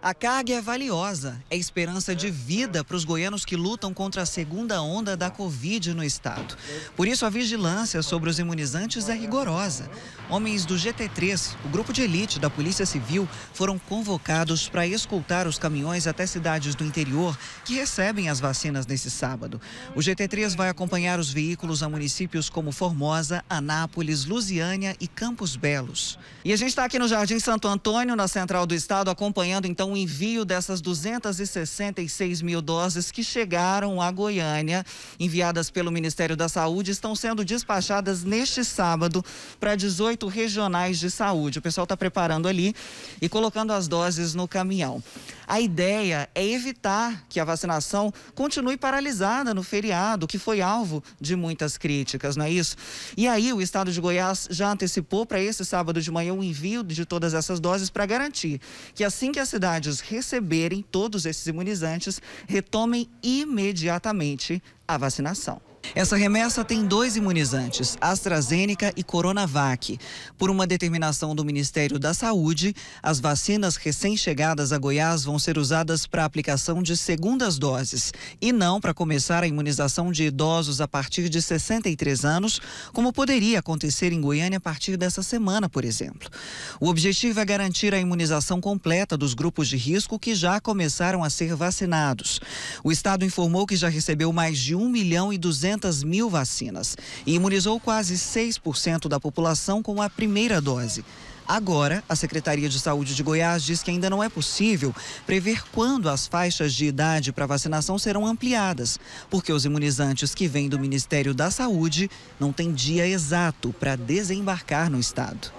A carga é valiosa, é esperança de vida para os goianos que lutam contra a segunda onda da Covid no estado. Por isso, a vigilância sobre os imunizantes é rigorosa. Homens do GT3, o grupo de elite da Polícia Civil, foram convocados para escoltar os caminhões até cidades do interior que recebem as vacinas nesse sábado. O GT3 vai acompanhar os veículos a municípios como Formosa, Anápolis, Lusiânia e Campos Belos. E a gente está aqui no Jardim Santo Antônio, na central do estado, acompanhando então o envio dessas 266 mil doses que chegaram à Goiânia, enviadas pelo Ministério da Saúde, estão sendo despachadas neste sábado para 18 regionais de saúde. O pessoal está preparando ali e colocando as doses no caminhão. A ideia é evitar que a vacinação continue paralisada no feriado, que foi alvo de muitas críticas, não é isso? E aí, o estado de Goiás já antecipou para esse sábado de manhã o envio de todas essas doses para garantir que assim que as cidades receberem todos esses imunizantes, retomem imediatamente a vacinação. Essa remessa tem dois imunizantes, AstraZeneca e Coronavac. Por uma determinação do Ministério da Saúde, as vacinas recém-chegadas a Goiás vão ser usadas para aplicação de segundas doses e não para começar a imunização de idosos a partir de 63 anos, como poderia acontecer em Goiânia a partir dessa semana, por exemplo. O objetivo é garantir a imunização completa dos grupos de risco que já começaram a ser vacinados. O Estado informou que já recebeu mais de 1 milhão e 200 200 mil vacinas e imunizou quase 6% da população com a primeira dose. Agora, a Secretaria de Saúde de Goiás diz que ainda não é possível prever quando as faixas de idade para vacinação serão ampliadas, porque os imunizantes que vêm do Ministério da Saúde não têm dia exato para desembarcar no estado.